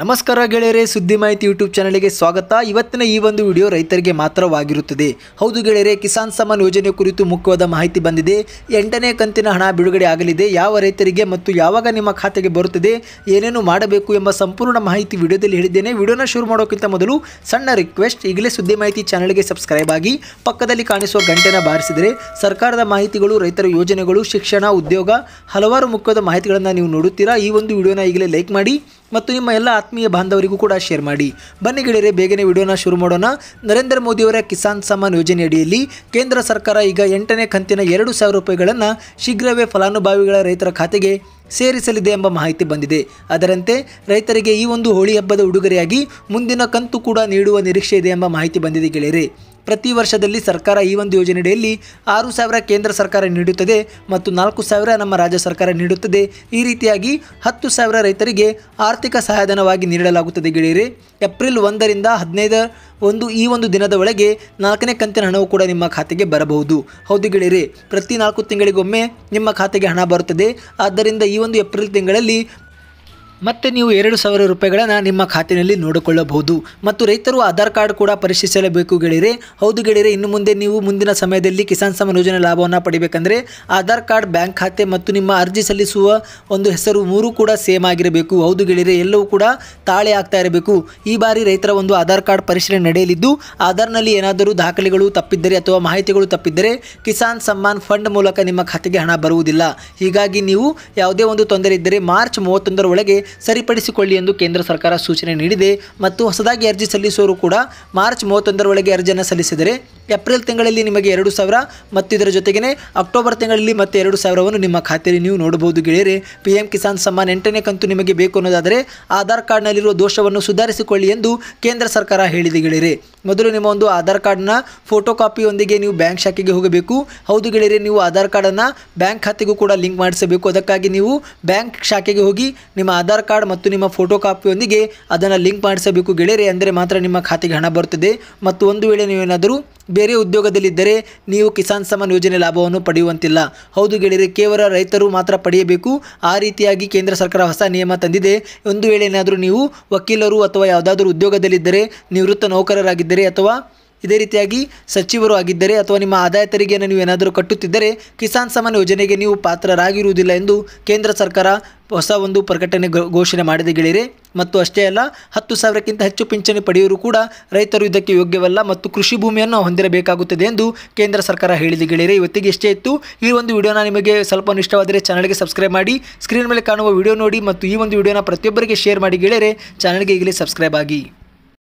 ನಮಸ್ಕಾರ ಗೆಳೆಯರೆ ಸುದ್ದಿ ಮಾಹಿತಿ ಯೂಟ್ಯೂಬ್ ಚಾನಲ್ಗೆ ಸ್ವಾಗತ ಇವತ್ತಿನ ಈ ಒಂದು ವಿಡಿಯೋ ರೈತರಿಗೆ ಮಾತ್ರವಾಗಿರುತ್ತದೆ ಹೌದು ಗೆಳೆಯರೆ ಕಿಸಾನ್ ಸಮ್ಮಾನ್ ಯೋಜನೆ ಕುರಿತು ಮುಖ್ಯವಾದ ಮಾಹಿತಿ ಬಂದಿದೆ ಎಂಟನೇ ಕಂತಿನ ಹಣ ಬಿಡುಗಡೆ ಆಗಲಿದೆ ಯಾವ ರೈತರಿಗೆ ಮತ್ತು ಯಾವಾಗ ನಿಮ್ಮ ಖಾತೆಗೆ ಬರುತ್ತದೆ ಏನೇನು ಮಾಡಬೇಕು ಎಂಬ ಸಂಪೂರ್ಣ ಮಾಹಿತಿ ವಿಡಿಯೋದಲ್ಲಿ ಹೇಳಿದ್ದೇನೆ ವಿಡಿಯೋನ ಶುರು ಮಾಡೋಕ್ಕಿಂತ ಮೊದಲು ಸಣ್ಣ ರಿಕ್ವೆಸ್ಟ್ ಈಗಲೇ ಸುದ್ದಿ ಮಾಹಿತಿ ಚಾನಲ್ಗೆ ಸಬ್ಸ್ಕ್ರೈಬ್ ಆಗಿ ಪಕ್ಕದಲ್ಲಿ ಕಾಣಿಸುವ ಗಂಟೆನ ಬಾರಿಸಿದರೆ ಸರ್ಕಾರದ ಮಾಹಿತಿಗಳು ರೈತರ ಯೋಜನೆಗಳು ಶಿಕ್ಷಣ ಉದ್ಯೋಗ ಹಲವಾರು ಮುಖ್ಯವಾದ ಮಾಹಿತಿಗಳನ್ನು ನೀವು ನೋಡುತ್ತೀರಾ ಈ ಒಂದು ವಿಡಿಯೋನ ಈಗಲೇ ಲೈಕ್ ಮಾಡಿ ಮತ್ತು ನಿಮ್ಮ ಎಲ್ಲ ಆತ್ಮೀಯ ಬಾಂಧವರಿಗೂ ಕೂಡ ಶೇರ್ ಮಾಡಿ ಬನ್ನಿ ಗೆಳೆಯರೆ ಬೇಗನೆ ವಿಡಿಯೋನ ಶುರು ಮಾಡೋಣ ನರೇಂದ್ರ ಮೋದಿಯವರ ಕಿಸಾನ್ ಸಮ್ಮಾನ್ ಯೋಜನೆಯಡಿಯಲ್ಲಿ ಕೇಂದ್ರ ಸರ್ಕಾರ ಈಗ ಎಂಟನೇ ಕಂತಿನ ಎರಡು ಸಾವಿರ ರೂಪಾಯಿಗಳನ್ನು ಶೀಘ್ರವೇ ಫಲಾನುಭವಿಗಳ ರೈತರ ಖಾತೆಗೆ ಸೇರಿಸಲಿದೆ ಎಂಬ ಮಾಹಿತಿ ಬಂದಿದೆ ಅದರಂತೆ ರೈತರಿಗೆ ಈ ಒಂದು ಹೋಳಿ ಹಬ್ಬದ ಉಡುಗೊರೆಯಾಗಿ ಮುಂದಿನ ಕಂತು ಕೂಡ ನೀಡುವ ನಿರೀಕ್ಷೆ ಇದೆ ಎಂಬ ಮಾಹಿತಿ ಬಂದಿದೆ ಗೆಳೆಯರೆ ಪ್ರತಿ ವರ್ಷದಲ್ಲಿ ಸರ್ಕಾರ ಈ ಒಂದು ಯೋಜನೆಯಡಿಯಲ್ಲಿ ಆರು ಸಾವಿರ ಕೇಂದ್ರ ಸರ್ಕಾರ ನೀಡುತ್ತದೆ ಮತ್ತು ನಾಲ್ಕು ಸಾವಿರ ನಮ್ಮ ರಾಜ್ಯ ಸರ್ಕಾರ ನೀಡುತ್ತದೆ ಈ ರೀತಿಯಾಗಿ ಹತ್ತು ಸಾವಿರ ರೈತರಿಗೆ ಆರ್ಥಿಕ ಸಹಾಯಧನವಾಗಿ ನೀಡಲಾಗುತ್ತದೆ ಗೆಳೆಯರೆ ಏಪ್ರಿಲ್ ಒಂದರಿಂದ ಹದಿನೈದು ಒಂದು ಈ ಒಂದು ದಿನದ ಒಳಗೆ ನಾಲ್ಕನೇ ಕಂತಿನ ಹಣವು ಕೂಡ ನಿಮ್ಮ ಖಾತೆಗೆ ಬರಬಹುದು ಹೌದು ಗೆಳೆಯರೆ ಪ್ರತಿ ನಾಲ್ಕು ತಿಂಗಳಿಗೊಮ್ಮೆ ನಿಮ್ಮ ಖಾತೆಗೆ ಹಣ ಬರುತ್ತದೆ ಆದ್ದರಿಂದ ಈ ಒಂದು ಏಪ್ರಿಲ್ ತಿಂಗಳಲ್ಲಿ ಮತ್ತೆ ನೀವು ಎರಡು ಸಾವಿರ ರೂಪಾಯಿಗಳನ್ನು ನಿಮ್ಮ ಖಾತೆಯಲ್ಲಿ ನೋಡಿಕೊಳ್ಳಬಹುದು ಮತ್ತು ರೈತರು ಆಧಾರ್ ಕಾರ್ಡ್ ಕೂಡ ಪರಿಶೀಲಿಸಲೇಬೇಕು ಗೆಳೆಯರೆ ಹೌದು ಗೆಳೆಯರೆ ಇನ್ನು ಮುಂದೆ ನೀವು ಮುಂದಿನ ಸಮಯದಲ್ಲಿ ಕಿಸಾನ್ ಸಮ್ಮಾನ್ ಯೋಜನೆ ಲಾಭವನ್ನು ಪಡಿಬೇಕಂದ್ರೆ ಆಧಾರ್ ಕಾರ್ಡ್ ಬ್ಯಾಂಕ್ ಖಾತೆ ಮತ್ತು ನಿಮ್ಮ ಅರ್ಜಿ ಸಲ್ಲಿಸುವ ಒಂದು ಹೆಸರು ಮೂರು ಕೂಡ ಸೇಮ್ ಆಗಿರಬೇಕು ಹೌದು ಗೆಳೆಯರೆ ಎಲ್ಲವೂ ಕೂಡ ತಾಳೆ ಆಗ್ತಾ ಇರಬೇಕು ಈ ಬಾರಿ ರೈತರ ಒಂದು ಆಧಾರ್ ಕಾರ್ಡ್ ಪರಿಶೀಲನೆ ನಡೆಯಲಿದ್ದು ಆಧಾರ್ನಲ್ಲಿ ಏನಾದರೂ ದಾಖಲೆಗಳು ತಪ್ಪಿದ್ದರೆ ಅಥವಾ ಮಾಹಿತಿಗಳು ತಪ್ಪಿದ್ದರೆ ಕಿಸಾನ್ ಸಮ್ಮಾನ್ ಫಂಡ್ ಮೂಲಕ ನಿಮ್ಮ ಖಾತೆಗೆ ಹಣ ಬರುವುದಿಲ್ಲ ಹೀಗಾಗಿ ನೀವು ಯಾವುದೇ ಒಂದು ತೊಂದರೆ ಇದ್ದರೆ ಮಾರ್ಚ್ ಮೂವತ್ತೊಂದರ ಒಳಗೆ ಸರಿಪಡಿಸಿಕೊಳ್ಳಿ ಎಂದು ಕೇಂದ್ರ ಸರ್ಕಾರ ಸೂಚನೆ ನೀಡಿದೆ ಮತ್ತು ಹೊಸದಾಗಿ ಅರ್ಜಿ ಸಲ್ಲಿಸುವರು ಕೂಡ ಮಾರ್ಚ್ ಮೂವತ್ತೊಂದರೊಳಗೆ ಅರ್ಜಿಯನ್ನು ಸಲ್ಲಿಸಿದರೆ ಏಪ್ರಿಲ್ ತಿಂಗಳಲ್ಲಿ ನಿಮಗೆ ಎರಡು ಸಾವಿರ ಮತ್ತು ಇದರ ಜೊತೆಗೇ ಅಕ್ಟೋಬರ್ ತಿಂಗಳಲ್ಲಿ ಮತ್ತೆ ಎರಡು ಸಾವಿರವನ್ನು ನಿಮ್ಮ ಖಾತೆಯಲ್ಲಿ ನೀವು ನೋಡಬಹುದು ಗೆಳೆಯರೆ ಪಿ ಎಂ ಕಿಸಾನ್ ಸಮ್ಮಾನ್ ಎಂಟನೇ ಕಂತು ನಿಮಗೆ ಬೇಕು ಅನ್ನೋದಾದರೆ ಆಧಾರ್ ಕಾರ್ಡ್ನಲ್ಲಿರುವ ದೋಷವನ್ನು ಸುಧಾರಿಸಿಕೊಳ್ಳಿ ಎಂದು ಕೇಂದ್ರ ಸರ್ಕಾರ ಹೇಳಿದೆ ಗೆಳೆಯರೆ ಮೊದಲು ನಿಮ್ಮ ಒಂದು ಆಧಾರ್ ಕಾರ್ಡ್ನ ಫೋಟೋ ಕಾಪಿಯೊಂದಿಗೆ ನೀವು ಬ್ಯಾಂಕ್ ಶಾಖೆಗೆ ಹೋಗಬೇಕು ಹೌದು ಗೆಳೆಯರೆ ನೀವು ಆಧಾರ್ ಕಾರ್ಡನ್ನು ಬ್ಯಾಂಕ್ ಖಾತೆಗೂ ಕೂಡ ಲಿಂಕ್ ಮಾಡಿಸಬೇಕು ಅದಕ್ಕಾಗಿ ನೀವು ಬ್ಯಾಂಕ್ ಶಾಖೆಗೆ ಹೋಗಿ ನಿಮ್ಮ ಆಧಾರ್ ಆಧಾರ್ ಕಾರ್ಡ್ ಮತ್ತು ನಿಮ್ಮ ಫೋಟೋ ಕಾಪಿಯೊಂದಿಗೆ ಅದನ್ನು ಲಿಂಕ್ ಮಾಡಿಸಬೇಕು ಗೆಳೆಯರೆ ಅಂದರೆ ಮಾತ್ರ ನಿಮ್ಮ ಖಾತೆಗೆ ಹಣ ಬರುತ್ತದೆ ಮತ್ತು ಒಂದು ವೇಳೆ ನೀವೇನಾದರೂ ಬೇರೆ ಉದ್ಯೋಗದಲ್ಲಿದ್ದರೆ ನೀವು ಕಿಸಾನ್ ಸಮ್ಮಾನ್ ಯೋಜನೆ ಲಾಭವನ್ನು ಪಡೆಯುವಂತಿಲ್ಲ ಹೌದು ಗೆಳೆಯರೆ ಕೇವಲ ರೈತರು ಮಾತ್ರ ಪಡೆಯಬೇಕು ಆ ರೀತಿಯಾಗಿ ಕೇಂದ್ರ ಸರ್ಕಾರ ಹೊಸ ನಿಯಮ ತಂದಿದೆ ಒಂದು ವೇಳೆ ಏನಾದರೂ ನೀವು ವಕೀಲರು ಅಥವಾ ಯಾವುದಾದ್ರೂ ಉದ್ಯೋಗದಲ್ಲಿದ್ದರೆ ನಿವೃತ್ತ ನೌಕರರಾಗಿದ್ದರೆ ಅಥವಾ ಇದೇ ರೀತಿಯಾಗಿ ಸಚಿವರು ಆಗಿದ್ದರೆ ಅಥವಾ ನಿಮ್ಮ ಆದಾಯ ತೆರಿಗೆಯನ್ನು ನೀವು ಏನಾದರೂ ಕಟ್ಟುತ್ತಿದ್ದರೆ ಕಿಸಾನ್ ಸಮ್ಮಾನ್ ಯೋಜನೆಗೆ ನೀವು ಪಾತ್ರರಾಗಿರುವುದಿಲ್ಲ ಎಂದು ಕೇಂದ್ರ ಸರ್ಕಾರ ಹೊಸ ಒಂದು ಪ್ರಕಟಣೆ ಘೋಷಣೆ ಮಾಡಿದೆ ಗೆಳೆಯರೆ ಮತ್ತು ಅಷ್ಟೇ ಅಲ್ಲ ಹತ್ತು ಸಾವಿರಕ್ಕಿಂತ ಹೆಚ್ಚು ಪಿಂಚಣಿ ಪಡೆಯುವರು ಕೂಡ ರೈತರು ಇದಕ್ಕೆ ಯೋಗ್ಯವಲ್ಲ ಮತ್ತು ಕೃಷಿ ಭೂಮಿಯನ್ನು ಹೊಂದಿರಬೇಕಾಗುತ್ತದೆ ಎಂದು ಕೇಂದ್ರ ಸರ್ಕಾರ ಹೇಳಿದೆ ಗೆಳೆಯರೆ ಇವತ್ತಿಗೆ ಎಷ್ಟೇ ಇತ್ತು ಈ ಒಂದು ವಿಡಿಯೋನ ನಿಮಗೆ ಸ್ವಲ್ಪ ಇಷ್ಟವಾದರೆ ಚಾನಲ್ಗೆ ಸಬ್ಸ್ಕ್ರೈಬ್ ಮಾಡಿ ಸ್ಕ್ರೀನ್ ಮೇಲೆ ಕಾಣುವ ವಿಡಿಯೋ ನೋಡಿ ಮತ್ತು ಈ ಒಂದು ವಿಡಿಯೋನ ಪ್ರತಿಯೊಬ್ಬರಿಗೆ ಶೇರ್ ಮಾಡಿ ಗೆಳೆಯರೆ ಚಾನಲ್ಗೆ ಈಗಲೇ ಸಬ್ಸ್ಕ್ರೈಬ್ ಆಗಿ